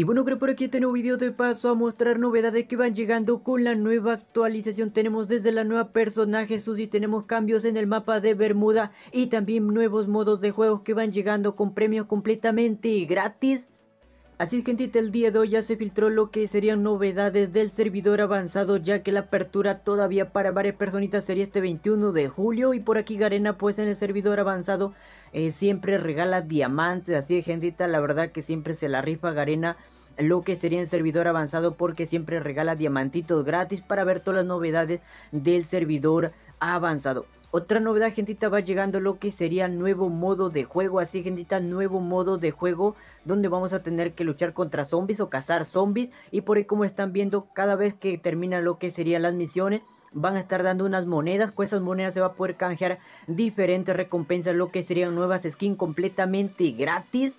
Y bueno, creo por aquí este nuevo video te paso a mostrar novedades que van llegando con la nueva actualización. Tenemos desde la nueva personaje y tenemos cambios en el mapa de Bermuda y también nuevos modos de juegos que van llegando con premios completamente gratis. Así es gente, el día de hoy ya se filtró lo que serían novedades del servidor avanzado ya que la apertura todavía para varias personitas sería este 21 de julio y por aquí Garena pues en el servidor avanzado eh, siempre regala diamantes, así es gentita, la verdad que siempre se la rifa Garena lo que sería el servidor avanzado porque siempre regala diamantitos gratis para ver todas las novedades del servidor ha avanzado. Otra novedad, gentita, va llegando lo que sería nuevo modo de juego. Así, gentita, nuevo modo de juego donde vamos a tener que luchar contra zombies o cazar zombies. Y por ahí, como están viendo, cada vez que terminan lo que serían las misiones, van a estar dando unas monedas. Con pues esas monedas se va a poder canjear diferentes recompensas, lo que serían nuevas skins completamente gratis.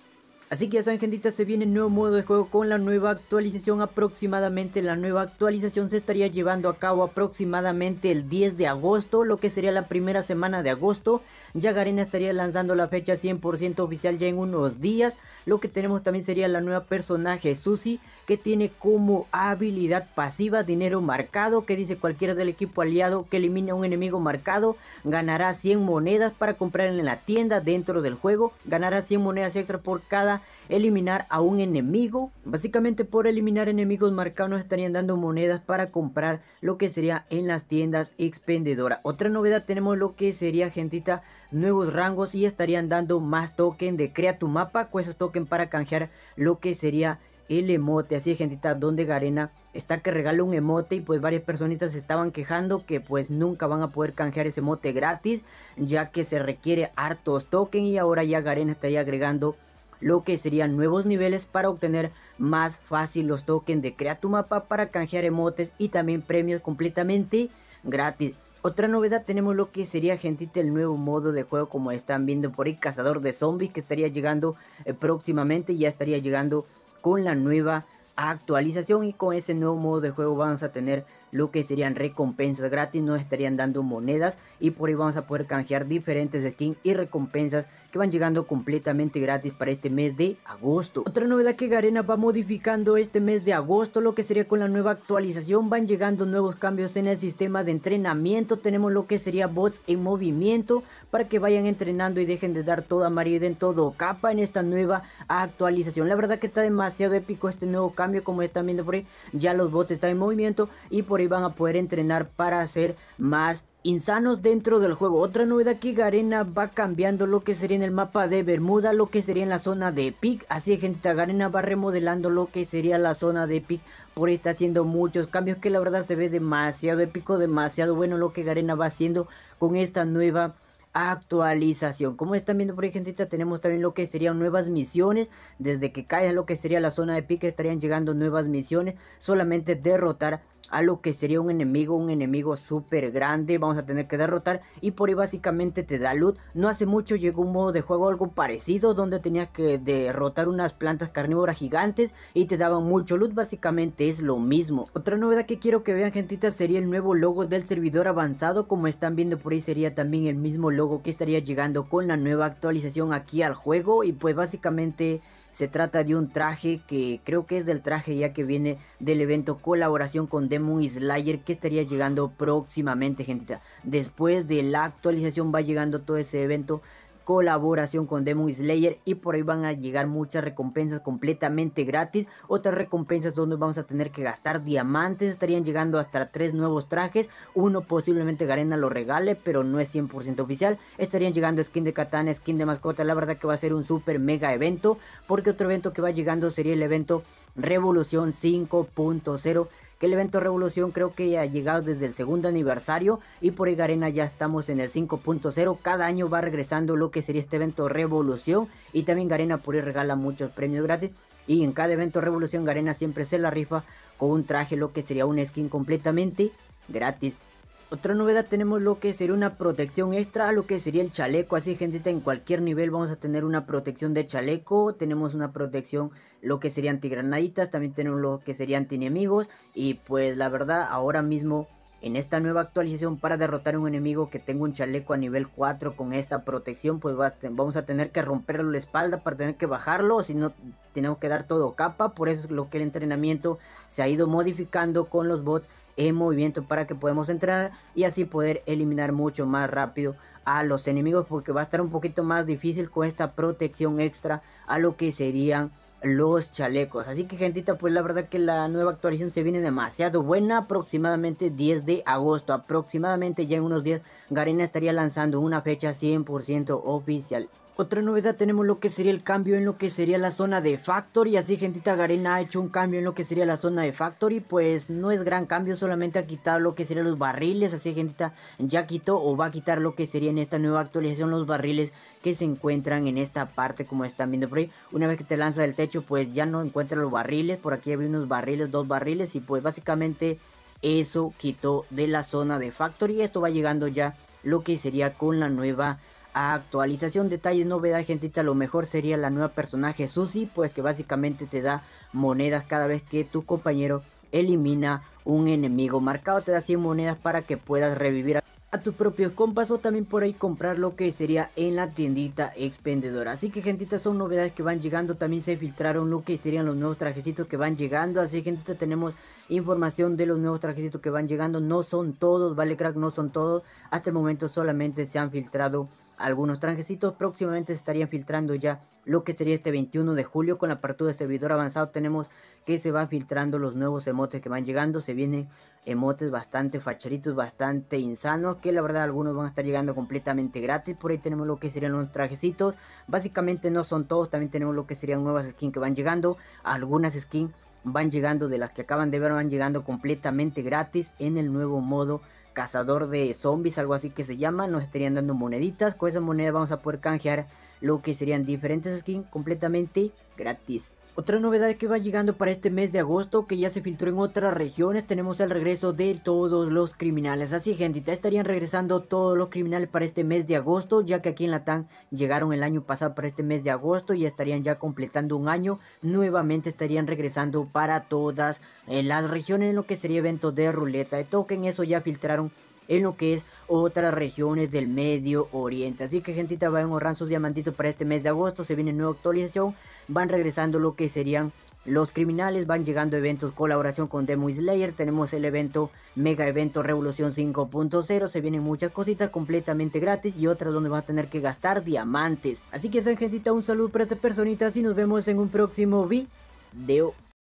Así que ya saben gente, se viene el nuevo modo de juego con la nueva actualización aproximadamente. La nueva actualización se estaría llevando a cabo aproximadamente el 10 de agosto, lo que sería la primera semana de agosto. Ya Garena estaría lanzando la fecha 100% oficial ya en unos días. Lo que tenemos también sería la nueva personaje Susi, que tiene como habilidad pasiva dinero marcado, que dice cualquiera del equipo aliado que elimine a un enemigo marcado, ganará 100 monedas para comprar en la tienda dentro del juego, ganará 100 monedas extra por cada eliminar a un enemigo. Básicamente por eliminar enemigos marcados estarían dando monedas para comprar lo que sería en las tiendas expendedora Otra novedad tenemos lo que sería gentita nuevos rangos y estarían dando más token de crea tu mapa con esos token para canjear lo que sería el emote. Así gentita, donde Garena está que regala un emote y pues varias personitas se estaban quejando que pues nunca van a poder canjear ese emote gratis ya que se requiere hartos token y ahora ya Garena estaría agregando lo que serían nuevos niveles para obtener más fácil los tokens de Crea tu mapa para canjear emotes y también premios completamente gratis. Otra novedad tenemos lo que sería gentita el nuevo modo de juego como están viendo por ahí, cazador de zombies que estaría llegando eh, próximamente, ya estaría llegando con la nueva actualización y con ese nuevo modo de juego vamos a tener lo que serían recompensas gratis, No estarían dando monedas y por ahí vamos a poder canjear diferentes skins y recompensas que van llegando completamente gratis para este mes de agosto. Otra novedad que Garena va modificando este mes de agosto, lo que sería con la nueva actualización, van llegando nuevos cambios en el sistema de entrenamiento, tenemos lo que sería bots en movimiento para que vayan entrenando y dejen de dar toda marida en todo capa en esta nueva actualización. La verdad que está demasiado épico este nuevo cambio, como están viendo por ahí, ya los bots están en movimiento y por ahí van a poder entrenar para hacer más insanos dentro del juego. Otra novedad que Garena va cambiando lo que sería en el mapa de Bermuda, lo que sería en la zona de pick. Así es, gente, Garena va remodelando lo que sería la zona de pick. Por ahí está haciendo muchos cambios que la verdad se ve demasiado épico, demasiado bueno lo que Garena va haciendo con esta nueva actualización. Como están viendo por ahí, gente tenemos también lo que serían nuevas misiones. Desde que cae lo que sería la zona de pick. estarían llegando nuevas misiones. Solamente derrotar a lo que sería un enemigo, un enemigo súper grande, vamos a tener que derrotar y por ahí básicamente te da loot. No hace mucho llegó un modo de juego algo parecido donde tenías que derrotar unas plantas carnívoras gigantes y te daban mucho loot, básicamente es lo mismo. Otra novedad que quiero que vean gentita sería el nuevo logo del servidor avanzado, como están viendo por ahí sería también el mismo logo que estaría llegando con la nueva actualización aquí al juego y pues básicamente se trata de un traje que creo que es del traje ya que viene del evento colaboración con Demon Slayer que estaría llegando próximamente, gente. Después de la actualización va llegando todo ese evento colaboración con Demon Slayer y por ahí van a llegar muchas recompensas completamente gratis, otras recompensas donde vamos a tener que gastar diamantes, estarían llegando hasta tres nuevos trajes, uno posiblemente Garena lo regale, pero no es 100% oficial, estarían llegando skin de katana, skin de mascota, la verdad que va a ser un super mega evento, porque otro evento que va llegando sería el evento Revolución 5.0 el evento Revolución creo que ha llegado desde el segundo aniversario y por Garena ya estamos en el 5.0. Cada año va regresando lo que sería este evento Revolución y también Garena por ahí regala muchos premios gratis. Y en cada evento Revolución Garena siempre se la rifa con un traje, lo que sería un skin completamente gratis. Otra novedad tenemos lo que sería una protección extra lo que sería el chaleco. Así gente, en cualquier nivel vamos a tener una protección de chaleco. Tenemos una protección lo que sería antigranaditas. También tenemos lo que sería anti-enemigos. Y pues la verdad ahora mismo en esta nueva actualización para derrotar a un enemigo que tenga un chaleco a nivel 4 con esta protección. Pues vamos a tener que romperle la espalda para tener que bajarlo. Si no tenemos que dar todo capa. Por eso es lo que el entrenamiento se ha ido modificando con los bots en movimiento para que podamos entrar y así poder eliminar mucho más rápido a los enemigos porque va a estar un poquito más difícil con esta protección extra a lo que serían los chalecos. Así que gentita, pues la verdad que la nueva actualización se viene demasiado buena. Aproximadamente 10 de agosto, aproximadamente ya en unos días Garena estaría lanzando una fecha 100% oficial. Otra novedad tenemos lo que sería el cambio en lo que sería la zona de Factory. Así gentita Garena ha hecho un cambio en lo que sería la zona de Factory. Pues no es gran cambio, solamente ha quitado lo que serían los barriles. Así gentita ya quitó o va a quitar lo que sería en esta nueva actualización los barriles que se encuentran en esta parte como están viendo por ahí. Una vez que te lanza del techo pues ya no encuentras los barriles. Por aquí había unos barriles, dos barriles y pues básicamente eso quitó de la zona de Factory. Esto va llegando ya lo que sería con la nueva actualización, detalles, novedad, gentita. lo mejor sería la nueva personaje Susi, pues que básicamente te da monedas cada vez que tu compañero elimina un enemigo marcado. Te da 100 monedas para que puedas revivir a, tus propios compas o también por ahí comprar lo que sería en la tiendita expendedora. Así que gentita son novedades que van llegando. También se filtraron lo que serían los nuevos trajecitos que van llegando. Así que gentita tenemos información de los nuevos trajecitos que van llegando. No son todos, vale crack, no son todos. Hasta el momento solamente se han filtrado algunos trajecitos. Próximamente se estarían filtrando ya lo que sería este 21 de julio. Con la apertura de servidor avanzado tenemos que se van filtrando los nuevos emotes que van llegando. Se vienen emotes bastante facharitos bastante insanos. Que la verdad algunos van a estar llegando completamente gratis. Por ahí tenemos lo que serían los trajecitos. Básicamente no son todos. También tenemos lo que serían nuevas skins que van llegando. Algunas skins van llegando, de las que acaban de ver, van llegando completamente gratis en el nuevo modo cazador de zombies, algo así que se llama. Nos estarían dando moneditas. Con esas monedas vamos a poder canjear lo que serían diferentes skins completamente gratis. Otra novedad que va llegando para este mes de agosto que ya se filtró en otras regiones tenemos el regreso de todos los criminales. Así gente, ya estarían regresando todos los criminales para este mes de agosto ya que aquí en Latam llegaron el año pasado para este mes de agosto y estarían ya completando un año. Nuevamente estarían regresando para todas eh, las regiones en lo que sería evento de ruleta de en Eso ya filtraron en lo que es otras regiones del Medio Oriente. Así que gentita, vayan ahorrando sus diamantitos para este mes de agosto. Se viene nueva actualización. Van regresando lo que serían los criminales. Van llegando eventos colaboración con Demo Slayer. Tenemos el evento Mega Evento Revolución 5.0. Se vienen muchas cositas completamente gratis y otras donde van a tener que gastar diamantes. Así que esa gentita, un saludo para esta personita y nos vemos en un próximo video.